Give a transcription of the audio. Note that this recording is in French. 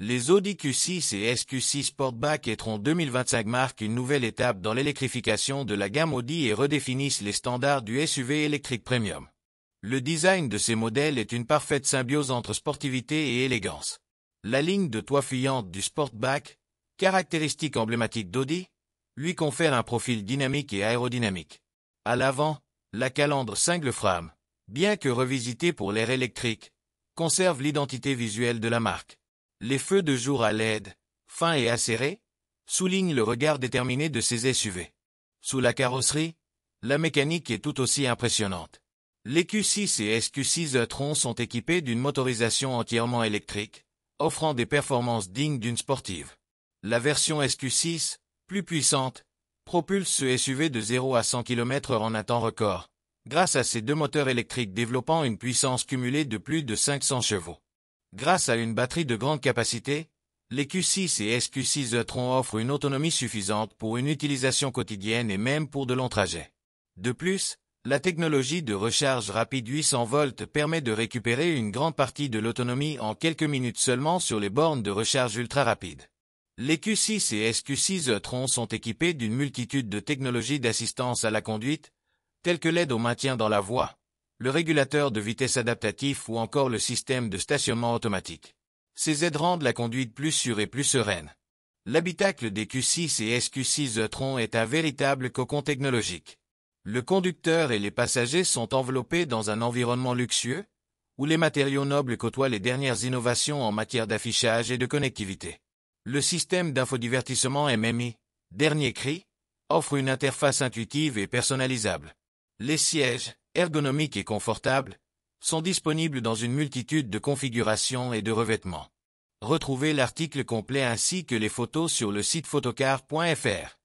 Les Audi Q6 et SQ6 Sportback et 2025 marque une nouvelle étape dans l'électrification de la gamme Audi et redéfinissent les standards du SUV électrique premium. Le design de ces modèles est une parfaite symbiose entre sportivité et élégance. La ligne de toit fuyante du Sportback, caractéristique emblématique d'Audi, lui confère un profil dynamique et aérodynamique. À l'avant, la calandre single frame, bien que revisitée pour l'air électrique, conserve l'identité visuelle de la marque. Les feux de jour à LED, fins et acérés, soulignent le regard déterminé de ces SUV. Sous la carrosserie, la mécanique est tout aussi impressionnante. Les Q6 et SQ6 e-tron sont équipés d'une motorisation entièrement électrique, offrant des performances dignes d'une sportive. La version SQ6, plus puissante, propulse ce SUV de 0 à 100 km en un temps record, grâce à ses deux moteurs électriques développant une puissance cumulée de plus de 500 chevaux. Grâce à une batterie de grande capacité, les Q6 et SQ6 Eutron offrent une autonomie suffisante pour une utilisation quotidienne et même pour de longs trajets. De plus, la technologie de recharge rapide 800 volts permet de récupérer une grande partie de l'autonomie en quelques minutes seulement sur les bornes de recharge ultra rapide. Les Q6 et SQ6 Eutron tron sont équipés d'une multitude de technologies d'assistance à la conduite, telles que l'aide au maintien dans la voie, le régulateur de vitesse adaptatif ou encore le système de stationnement automatique. Ces aides rendent la conduite plus sûre et plus sereine. L'habitacle des Q6 et SQ6 e-tron est un véritable cocon technologique. Le conducteur et les passagers sont enveloppés dans un environnement luxueux, où les matériaux nobles côtoient les dernières innovations en matière d'affichage et de connectivité. Le système d'infodivertissement MMI, dernier cri, offre une interface intuitive et personnalisable. Les sièges, ergonomiques et confortables, sont disponibles dans une multitude de configurations et de revêtements. Retrouvez l'article complet ainsi que les photos sur le site photocar.fr.